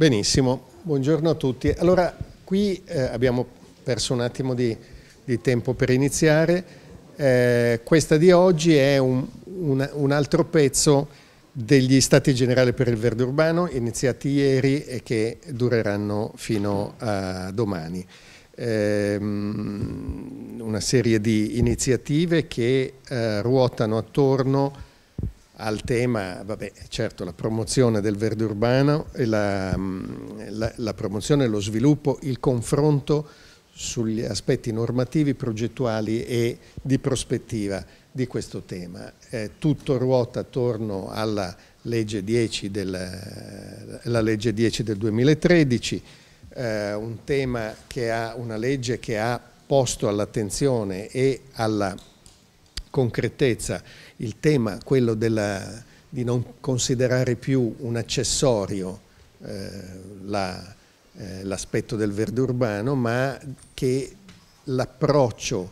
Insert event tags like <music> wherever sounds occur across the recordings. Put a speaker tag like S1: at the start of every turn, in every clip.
S1: Benissimo, buongiorno a tutti. Allora, qui eh, abbiamo perso un attimo di, di tempo per iniziare. Eh, questa di oggi è un, un, un, altro pezzo degli Stati Generali per il Verde Urbano, iniziati ieri e che dureranno fino a domani. Eh, una serie di iniziative che eh, ruotano attorno a al tema, vabbè, certo, la promozione del verde urbano, la, mm, la, la promozione, lo sviluppo, il confronto sugli aspetti normativi, progettuali e di prospettiva di questo tema. Eh, tutto ruota attorno alla legge 10 del, legge 10 del 2013, eh, un tema che ha una legge che ha posto all'attenzione e alla concretezza il tema, quello della, di non considerare più un accessorio eh, l'aspetto la, eh, del verde urbano, ma che l'approccio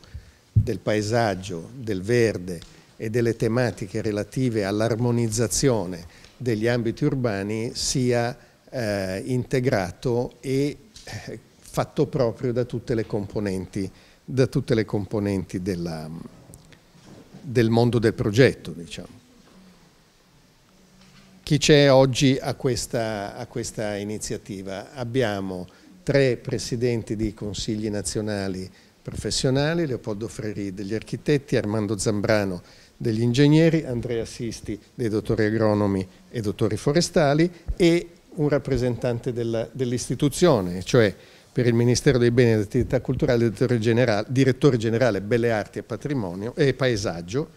S1: del paesaggio, del verde e delle tematiche relative all'armonizzazione degli ambiti urbani sia eh, integrato e eh, fatto proprio da tutte le componenti, tutte le componenti della, del mondo del progetto, diciamo. Chi c'è oggi a questa, a questa iniziativa? Abbiamo tre presidenti di consigli nazionali professionali, Leopoldo Freri degli architetti, Armando Zambrano degli ingegneri, Andrea Sisti dei dottori agronomi e dottori forestali e un rappresentante dell'istituzione, dell cioè per il Ministero dei Beni e delle Attività Culturali, direttore generale, direttore generale Belle Arti e Patrimonio e Paesaggio,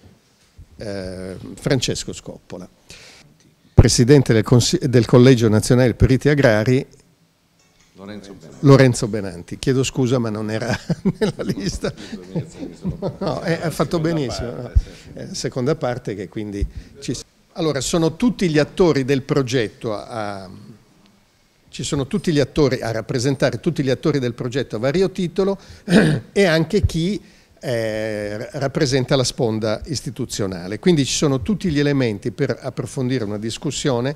S1: eh, Francesco Scoppola. Presidente del, del, Collegio Nazionale Periti Agrari,
S2: Lorenzo Benanti. Lorenzo
S1: Benanti. Chiedo scusa ma non era <laughs> nella lista. No, è, eh, ha fatto benissimo. Parte, sì. Eh, seconda parte che quindi ci... Allora, sono tutti gli attori del progetto a, ci sono tutti gli attori a rappresentare tutti gli attori del progetto a vario titolo <clears throat> e anche chi eh, rappresenta la sponda istituzionale. Quindi ci sono tutti gli elementi per approfondire una discussione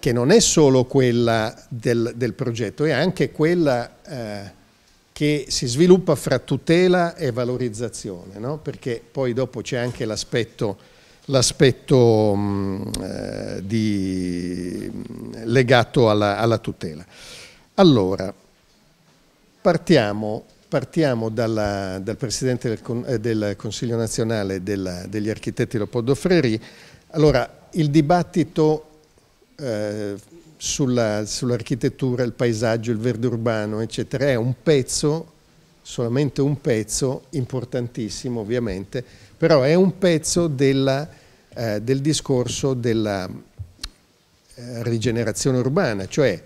S1: che non è solo quella del, del progetto, è anche quella eh, che si sviluppa fra tutela e valorizzazione, no? perché poi dopo c'è anche l'aspetto l'aspetto mm, eh, legato alla, alla, tutela. Allora, partiamo, partiamo dalla, dal Presidente del, eh, del Consiglio nazionale della, degli architetti Leopoldo Freri. Allora, il dibattito eh, sull'architettura, sull il paesaggio, il verde urbano, eccetera, è un pezzo solamente un pezzo importantissimo ovviamente, però è un pezzo della eh, del discorso della eh, rigenerazione urbana, cioè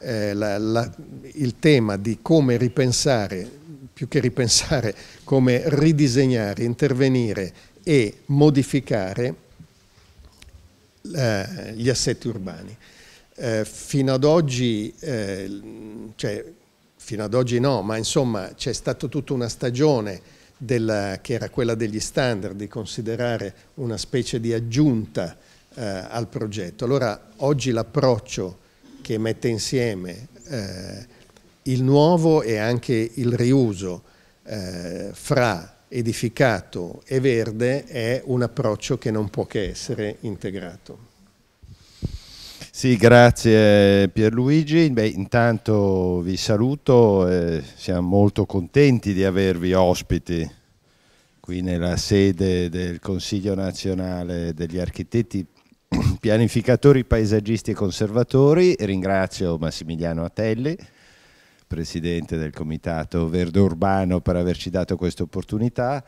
S1: eh, la, la, il tema di come ripensare, più che ripensare, come ridisegnare, intervenire e modificare eh, gli assetti urbani. Eh, fino ad oggi, eh, cioè, fino ad oggi no, ma insomma c'è stata tutta una stagione della, che era quella degli standard, di considerare una specie di aggiunta eh, al progetto. Allora oggi l'approccio che mette insieme eh, il nuovo e anche il riuso eh, fra edificato e verde è un approccio che non può che essere integrato.
S3: Sì, grazie Pierluigi. Beh, intanto vi saluto, eh, siamo molto contenti di avervi ospiti qui nella sede del Consiglio nazionale degli architetti <clears throat> pianificatori paesaggisti e conservatori. Ringrazio Massimiliano Atelli, presidente del Comitato Verde Urbano, per averci dato questa opportunità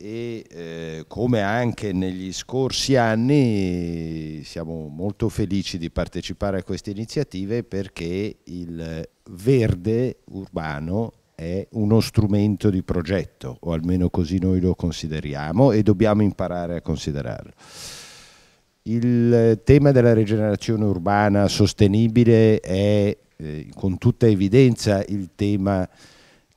S3: e eh, come anche negli scorsi anni siamo molto felici di partecipare a queste iniziative perché il verde urbano è uno strumento di progetto o almeno così noi lo consideriamo e dobbiamo imparare a considerarlo. Il tema della rigenerazione urbana sostenibile è eh, con tutta evidenza il tema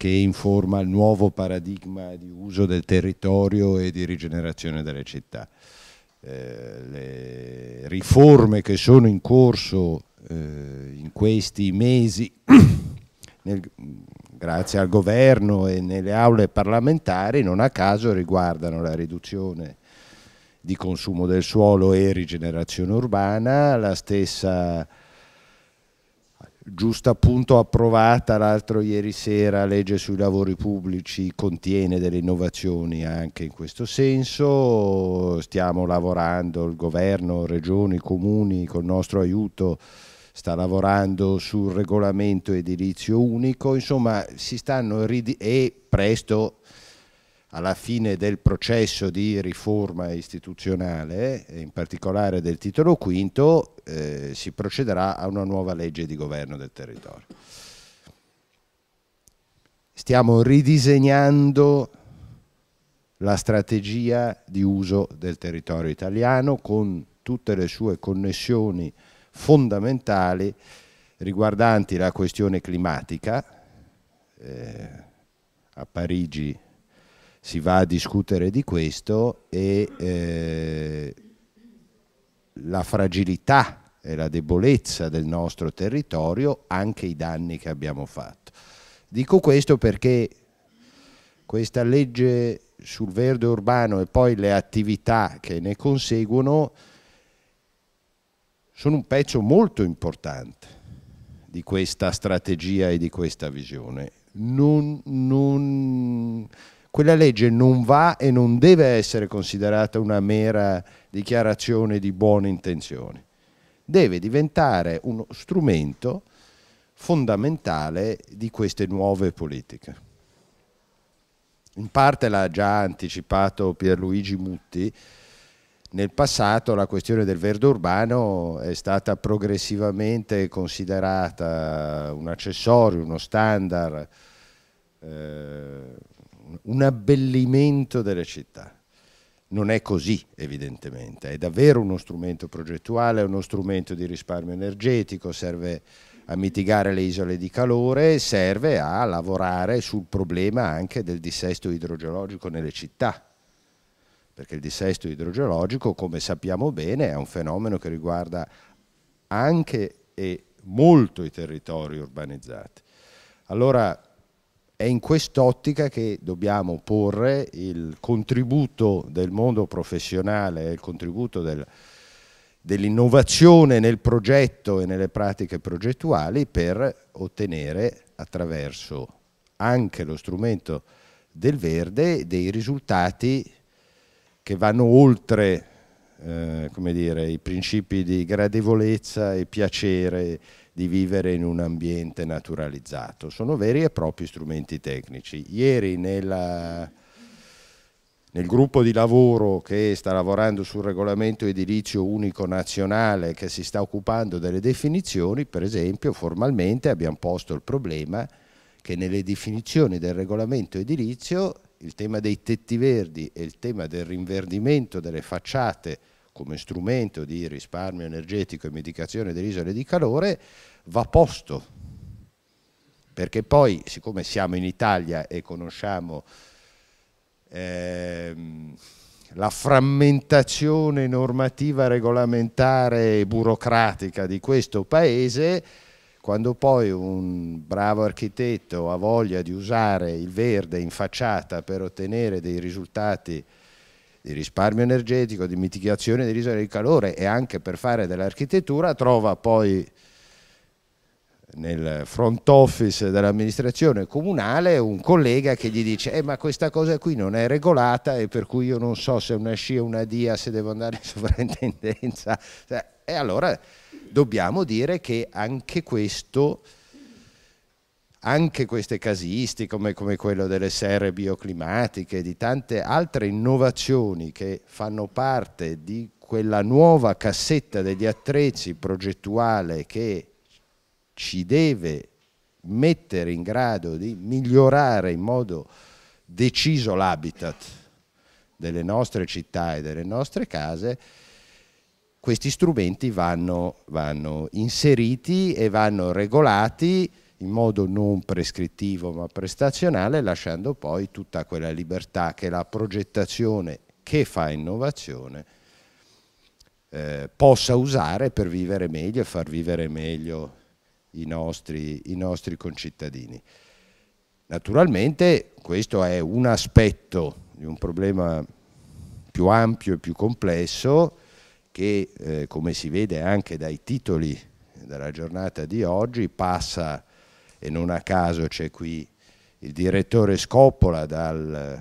S3: che informa il nuovo paradigma di uso del territorio e di rigenerazione delle città. Eh, le riforme che sono in corso eh, in questi mesi <coughs> nel, grazie al governo e nelle aule parlamentari non a caso riguardano la riduzione di consumo del suolo e rigenerazione urbana, la stessa giusto appunto approvata l'altro ieri sera la legge sui lavori pubblici contiene delle innovazioni anche in questo senso, stiamo lavorando, il governo, regioni, comuni col nostro aiuto sta lavorando sul regolamento edilizio unico, insomma si stanno e presto alla fine del processo di riforma istituzionale, in particolare del titolo quinto, eh, si procederà a una nuova legge di governo del territorio. Stiamo ridisegnando la strategia di uso del territorio italiano con tutte le sue connessioni fondamentali riguardanti la questione climatica. Eh, a Parigi si va a discutere di questo e eh, la fragilità e la debolezza del nostro territorio, anche i danni che abbiamo fatto. Dico questo perché questa legge sul verde urbano e poi le attività che ne conseguono sono un pezzo molto importante di questa strategia e di questa visione. Non, non, quella legge non va e non deve essere considerata una mera dichiarazione di buone intenzioni, deve diventare uno strumento fondamentale di queste nuove politiche. In parte l'ha già anticipato Pierluigi Mutti, nel passato la questione del verde urbano è stata progressivamente considerata un accessorio, uno standard. Eh, un abbellimento delle città. Non è così, evidentemente, è davvero uno strumento progettuale, è uno strumento di risparmio energetico, serve a mitigare le isole di calore, serve a lavorare sul problema anche del dissesto idrogeologico nelle città, perché il dissesto idrogeologico, come sappiamo bene, è un fenomeno che riguarda anche e molto i territori urbanizzati. Allora è in quest'ottica che dobbiamo porre il contributo del mondo professionale, il contributo del, dell'innovazione nel progetto e nelle pratiche progettuali per ottenere attraverso anche lo strumento del verde dei risultati che vanno oltre eh, dire, i principi di gradevolezza e piacere di vivere in un ambiente naturalizzato, sono veri e propri strumenti tecnici. Ieri nella, nel gruppo di lavoro che sta lavorando sul regolamento edilizio unico nazionale che si sta occupando delle definizioni, per esempio, formalmente abbiamo posto il problema che nelle definizioni del regolamento edilizio il tema dei tetti verdi e il tema del rinverdimento delle facciate come strumento di risparmio energetico e mitigazione delle isole di calore va posto, perché poi siccome siamo in Italia e conosciamo ehm, la frammentazione normativa regolamentare e burocratica di questo paese, quando poi un bravo architetto ha voglia di usare il verde in facciata per ottenere dei risultati di risparmio energetico, di mitigazione dei rischi del calore e anche per fare dell'architettura, trova poi nel front office dell'amministrazione comunale un collega che gli dice eh, ma questa cosa qui non è regolata e per cui io non so se è una scia o una dia se devo andare in <laughs> sovrintendenza cioè, e allora dobbiamo dire che anche questo anche queste casisti come, come quello delle serre bioclimatiche di tante altre innovazioni che fanno parte di quella nuova cassetta degli attrezzi progettuale che ci deve mettere in grado di migliorare in modo deciso l'habitat delle nostre città e delle nostre case, questi strumenti vanno, vanno inseriti e vanno regolati in modo non prescrittivo ma prestazionale, lasciando poi tutta quella libertà che la progettazione che fa innovazione eh, possa usare per vivere meglio e far vivere meglio i nostri, i nostri concittadini. Naturalmente questo è un aspetto di un problema più ampio e più complesso che, eh, come si vede anche dai titoli della giornata di oggi, passa e non a caso c'è qui il direttore Scoppola dal,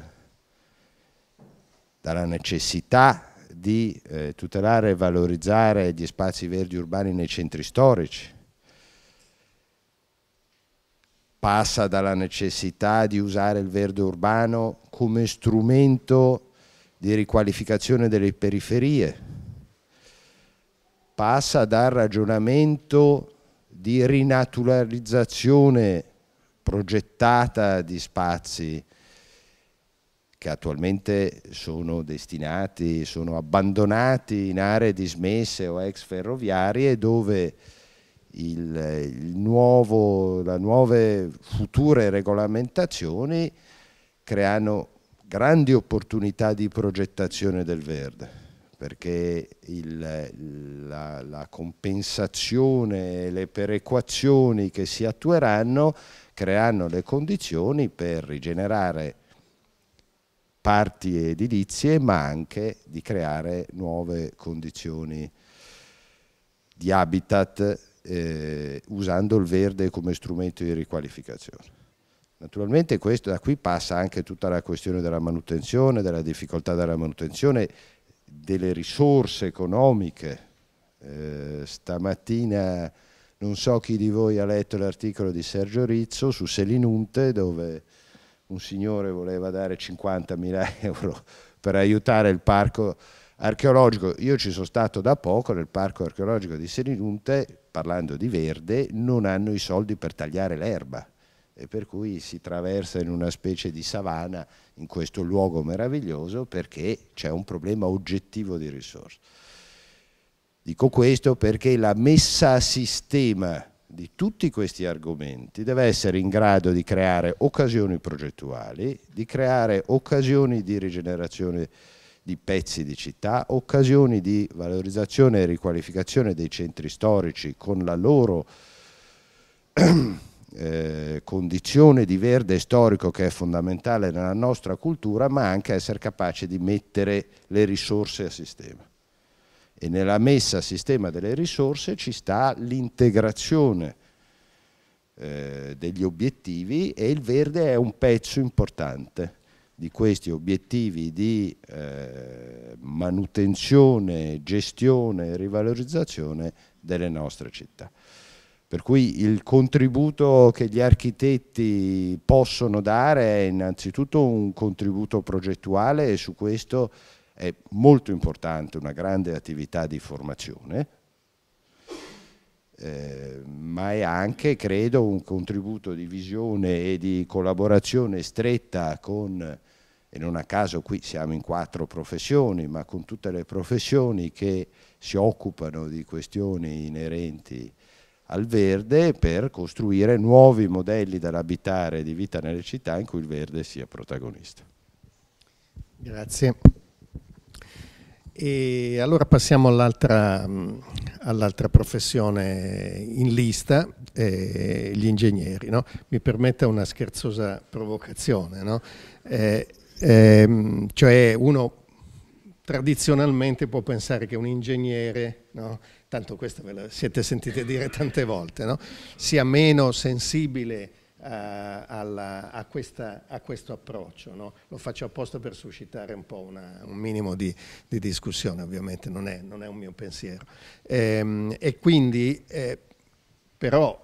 S3: dalla necessità di eh, tutelare e valorizzare gli spazi verdi urbani nei centri storici, passa dalla necessità di usare il verde urbano come strumento di riqualificazione delle periferie, passa dal ragionamento di rinaturalizzazione progettata di spazi che attualmente sono destinati, sono abbandonati in aree dismesse o ex ferroviarie dove il, il nuovo, le nuove future regolamentazioni creano grandi opportunità di progettazione del verde perché il, la, la compensazione e le perequazioni che si attueranno creano le condizioni per rigenerare parti edilizie, ma anche di creare nuove condizioni di habitat eh, usando il verde come strumento di riqualificazione. Naturalmente questo, da qui passa anche tutta la questione della manutenzione, della difficoltà della manutenzione delle risorse economiche. Eh, stamattina non so chi di voi ha letto l'articolo di Sergio Rizzo su Selinunte dove un signore voleva dare 50.000 <laughs> euro per aiutare il parco archeologico. Io ci sono stato da poco nel parco archeologico di Selinunte, parlando di verde, non hanno i soldi per tagliare l'erba e per cui si traversa in una specie di savana in questo luogo meraviglioso perché c'è un problema oggettivo di risorse. Dico questo perché la messa a sistema di tutti questi argomenti deve essere in grado di creare occasioni progettuali, di creare occasioni di rigenerazione di pezzi di città, occasioni di valorizzazione e riqualificazione dei centri storici con la loro eh, condizione di verde storico che è fondamentale nella nostra cultura, ma anche essere capace di mettere le risorse a sistema. E nella messa a sistema delle risorse ci sta l'integrazione eh, degli obiettivi e il verde è un pezzo importante di questi obiettivi di eh, manutenzione, gestione e rivalorizzazione delle nostre città. Per cui il contributo che gli architetti possono dare è innanzitutto un contributo progettuale e su questo è molto importante una grande attività di formazione, eh, ma è anche, credo, un contributo di visione e di collaborazione stretta con, e non a caso qui siamo in quattro professioni, ma con tutte le professioni che si occupano di questioni inerenti al verde per costruire nuovi modelli dell'abitare e di vita nelle città in cui il verde sia protagonista.
S1: Grazie. E allora passiamo all'altra mm, all professione in lista, eh, gli ingegneri. No? Mi permetta una scherzosa provocazione, no? eh, ehm, cioè uno tradizionalmente può pensare che un ingegnere no? tanto questo ve lo siete sentite dire tante volte, no? sia meno sensibile a, eh, alla, a, questa, a questo approccio. No? Lo faccio apposta per suscitare un po' una, un minimo di, di, discussione, ovviamente non è, non è un mio pensiero. Ehm, e quindi, eh, però,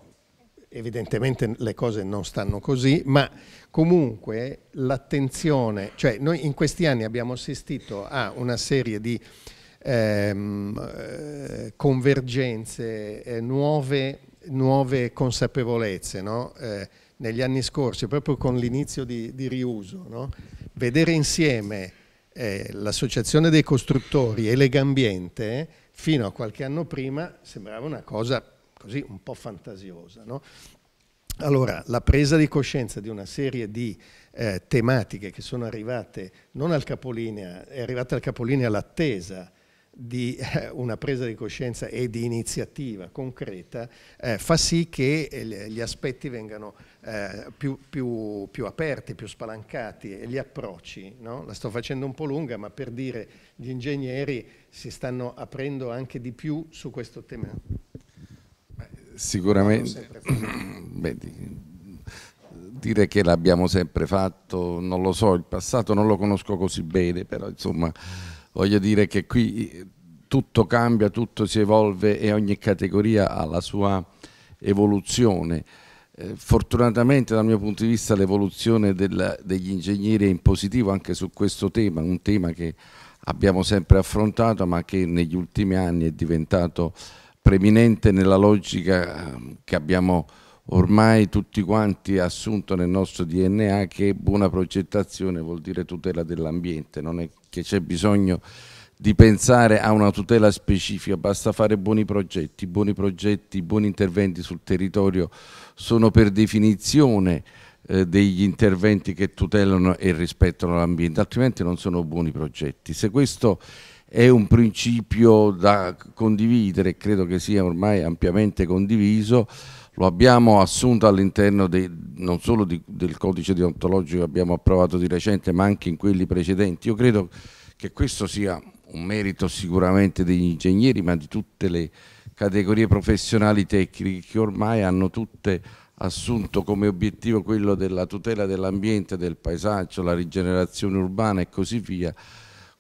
S1: evidentemente le cose non stanno così, ma comunque l'attenzione, cioè noi in questi anni abbiamo assistito a una serie di ehm, eh, convergenze, eh, nuove, nuove, consapevolezze no? eh, negli anni scorsi, proprio con l'inizio di, di, riuso. No? Vedere insieme eh, l'associazione dei costruttori e Legambiente fino a qualche anno prima sembrava una cosa così un po' fantasiosa. No? Allora, la presa di coscienza di una serie di eh, tematiche che sono arrivate non al capolinea, è arrivata al capolinea l'attesa di eh, una presa di coscienza e di iniziativa concreta eh, fa sì che eh, gli aspetti vengano eh, più, più, più, aperti, più spalancati e gli approcci. No? La sto facendo un po' lunga, ma per dire gli ingegneri si stanno aprendo anche di più su questo tema.
S2: Sicuramente, Beh, <clears throat> dire che l'abbiamo sempre fatto, non lo so, il passato non lo conosco così bene, però insomma voglio dire che qui eh, tutto cambia, tutto si evolve e ogni categoria ha la sua evoluzione. Eh, fortunatamente dal mio punto di vista l'evoluzione degli ingegneri è in positivo anche su questo tema, un tema che abbiamo sempre affrontato ma che negli ultimi anni è diventato preminente nella logica ehm, che abbiamo ormai tutti quanti assunto nel nostro DNA che buona progettazione vuol dire tutela dell'ambiente, non è perché c'è bisogno di pensare a una tutela specifica, basta fare buoni progetti, buoni progetti, buoni interventi sul territorio sono per definizione eh, degli interventi che tutelano e rispettano l'ambiente, altrimenti non sono buoni progetti. Se questo è un principio da condividere, credo che sia ormai ampiamente condiviso, lo abbiamo assunto all'interno non solo di, del codice deontologico che abbiamo approvato di recente, ma anche in quelli precedenti. Io credo che questo sia un merito sicuramente degli ingegneri, ma di tutte le categorie professionali tecniche che ormai hanno tutte assunto come obiettivo quello della tutela dell'ambiente, del paesaggio, la rigenerazione urbana e così via,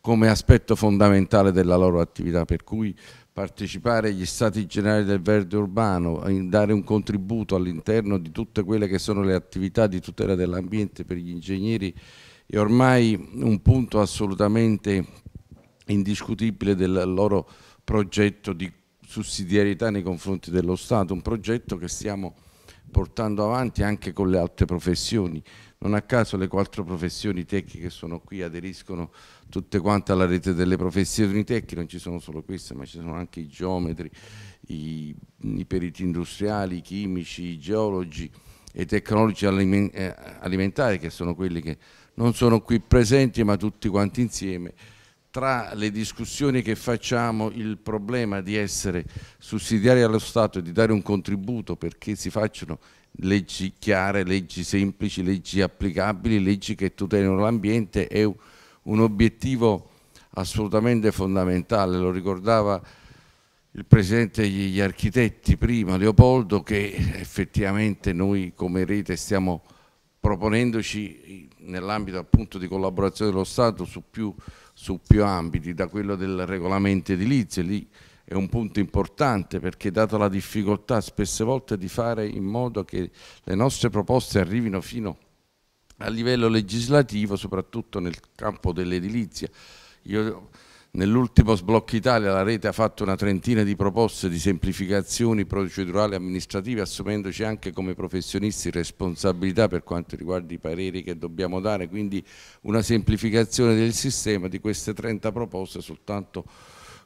S2: come aspetto fondamentale della loro attività, per cui partecipare agli stati generali del verde urbano, dare un contributo all'interno di tutte quelle che sono le attività di tutela dell'ambiente per gli ingegneri è ormai un punto assolutamente indiscutibile del loro progetto di sussidiarietà nei confronti dello Stato, un progetto che stiamo portando avanti anche con le altre professioni. Non a caso le quattro professioni tecniche che sono qui, aderiscono tutte quanta la rete delle professioni tecniche, non ci sono solo queste, ma ci sono anche i geometri, i, i periti industriali, i chimici, i geologi e i tecnologi eh, alimentari che sono quelli che non sono qui presenti ma tutti quanti insieme tra le discussioni che facciamo il problema di essere sussidiari allo Stato e di dare un contributo perché si facciano leggi chiare, leggi semplici, leggi applicabili, leggi che tutelino l'ambiente è un un obiettivo assolutamente fondamentale, lo ricordava il Presidente degli Architetti prima, Leopoldo, che effettivamente noi come rete stiamo proponendoci nell'ambito appunto di collaborazione dello Stato su più, su più ambiti, da quello del regolamento edilizio, lì è un punto importante perché data la difficoltà spesse volte di fare in modo che le nostre proposte arrivino fino a a livello legislativo, soprattutto nel campo dell'edilizia. Nell'ultimo sblocco Italia la rete ha fatto una trentina di proposte di semplificazioni procedurali e amministrative assumendoci anche come professionisti responsabilità per quanto riguarda i pareri che dobbiamo dare, quindi una semplificazione del sistema di queste 30 proposte soltanto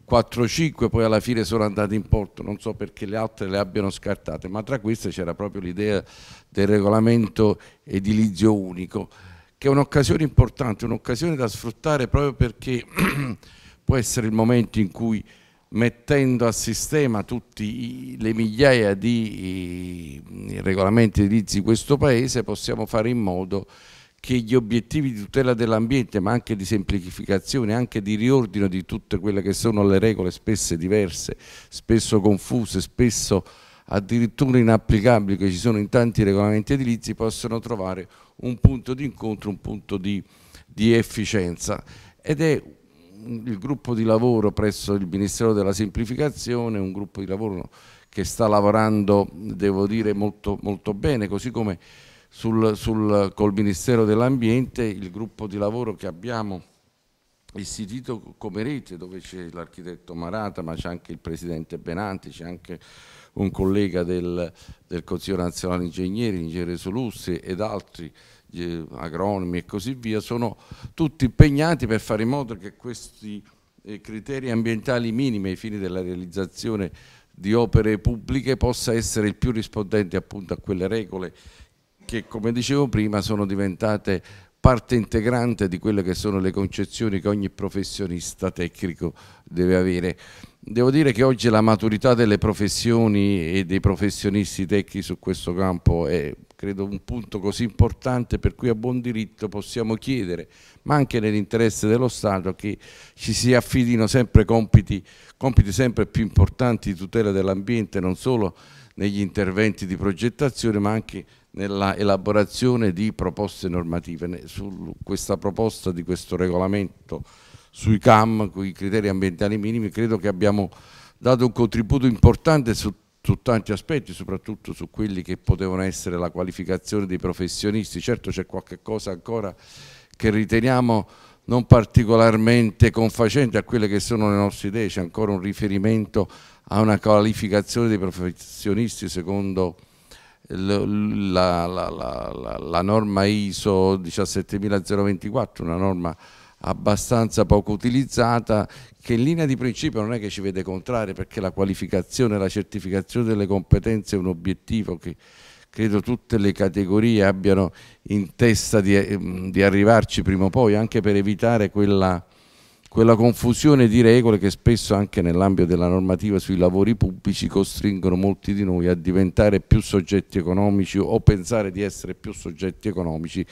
S2: 4-5 poi alla fine sono andate in porto, non so perché le altre le abbiano scartate, ma tra queste c'era proprio l'idea del regolamento edilizio unico, che è un'occasione importante, un'occasione da sfruttare proprio perché <clears throat> può essere il momento in cui mettendo a sistema tutte le migliaia di regolamenti edilizi di questo Paese possiamo fare in modo che che gli obiettivi di tutela dell'ambiente, ma anche di semplificazione, anche di riordino di tutte quelle che sono le regole spesse diverse, spesso confuse, spesso addirittura inapplicabili che ci sono in tanti regolamenti edilizi, possono trovare un punto di incontro, un punto di, di efficienza. Ed è il gruppo di lavoro presso il Ministero della Semplificazione, un gruppo di lavoro che sta lavorando, devo dire, molto, molto bene, così come sul, sul, col Ministero dell'Ambiente il gruppo di lavoro che abbiamo istituito come rete dove c'è l'architetto Marata ma c'è anche il presidente Benanti, c'è anche un collega del, del Consiglio Nazionale Ingegneri, Ingegneri Solussi ed altri eh, agronomi e così via, sono tutti impegnati per fare in modo che questi eh, criteri ambientali minimi ai fini della realizzazione di opere pubbliche possa essere il più rispondente appunto a quelle regole che come dicevo prima sono diventate parte integrante di quelle che sono le concezioni che ogni professionista tecnico deve avere. Devo dire che oggi la maturità delle professioni e dei professionisti tecnici su questo campo è credo un punto così importante per cui a buon diritto possiamo chiedere, ma anche nell'interesse dello Stato, che ci si affidino sempre compiti, compiti sempre più importanti di tutela dell'ambiente, non solo negli interventi di progettazione, ma anche nella elaborazione di proposte normative. Su questa proposta di questo regolamento sui CAM, con i criteri ambientali minimi, credo che abbiamo dato un contributo importante su, su tanti aspetti, soprattutto su quelli che potevano essere la qualificazione dei professionisti. Certo c'è qualche cosa ancora che riteniamo non particolarmente confacente a quelle che sono le nostre idee, c'è ancora un riferimento a una qualificazione dei professionisti secondo la, la, la, la norma ISO 17024, una norma abbastanza poco utilizzata che in linea di principio non è che ci vede contrari perché la qualificazione, la certificazione delle competenze è un obiettivo che credo tutte le categorie abbiano in testa di, ehm, di arrivarci prima o poi anche per evitare quella quella confusione di regole che spesso anche nell'ambito della normativa sui lavori pubblici costringono molti di noi a diventare più soggetti economici o pensare di essere più soggetti economici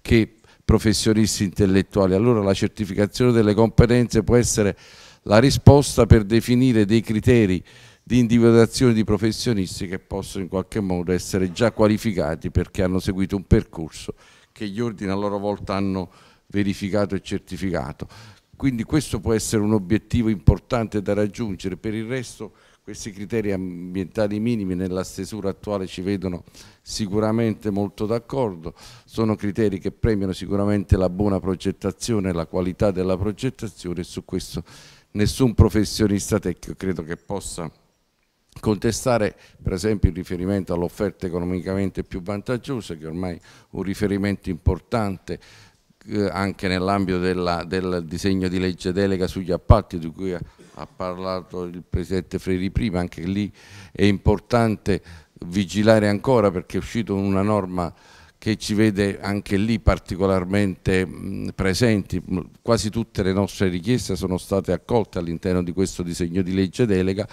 S2: che professionisti intellettuali. Allora la certificazione delle competenze può essere la risposta per definire dei criteri di individuazione di professionisti che possono in qualche modo essere già qualificati perché hanno seguito un percorso che gli ordini a loro volta hanno verificato e certificato. Quindi questo può essere un obiettivo importante da raggiungere, per il resto questi criteri ambientali minimi nella stesura attuale ci vedono sicuramente molto d'accordo, sono criteri che premiano sicuramente la buona progettazione, la qualità della progettazione e su questo nessun professionista tecnico credo che possa contestare per esempio il riferimento all'offerta economicamente più vantaggiosa che ormai è un riferimento importante eh, anche nell'ambito del disegno di legge delega sugli appalti di cui ha, parlato il Presidente Freri prima, anche lì è importante vigilare ancora perché è uscita una norma che ci vede anche lì particolarmente presenti. Quasi tutte le nostre richieste sono state accolte all'interno di questo disegno di legge delega.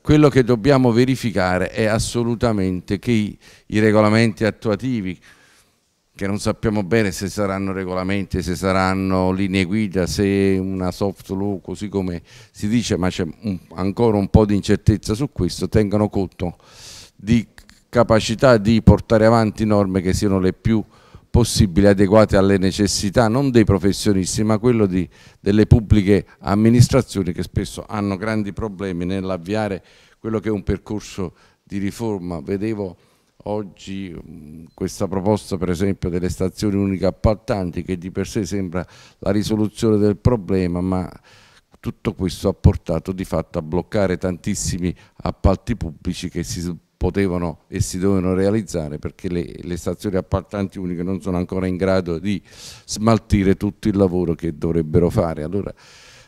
S2: Quello che dobbiamo verificare è assolutamente che i, i regolamenti attuativi che non sappiamo bene se saranno regolamenti, se saranno linee guida, se una soft law, così come si dice, ma c'è ancora un po' di incertezza su questo, tengano conto di capacità di portare avanti norme che siano le più possibili, adeguate alle necessità non dei professionisti, ma quello di, delle pubbliche amministrazioni che spesso hanno grandi problemi nell'avviare quello che è un percorso di riforma. Vedevo Oggi mm, questa proposta per esempio delle stazioni uniche appaltanti che di per sé sembra la risoluzione del problema ma tutto questo ha portato di fatto a bloccare tantissimi appalti pubblici che si potevano e si dovevano realizzare perché le, le stazioni appaltanti uniche non sono ancora in grado di smaltire tutto il lavoro che dovrebbero fare. Allora,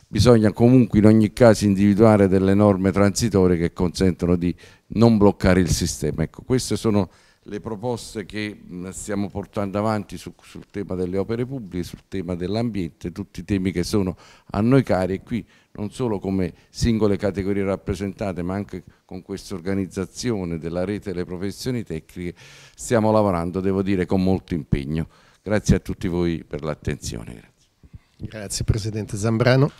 S2: bisogna comunque in ogni caso individuare delle norme transitorie che consentano di non bloccare il sistema. Ecco, queste sono le proposte che stiamo portando avanti su, sul tema delle opere pubbliche, sul tema dell'ambiente, tutti i temi che sono a noi cari e qui non solo come singole categorie rappresentate ma anche con questa organizzazione della rete delle professioni tecniche stiamo lavorando, devo dire, con molto impegno. Grazie a tutti voi per l'attenzione. Grazie.
S1: Grazie Presidente Zambrano.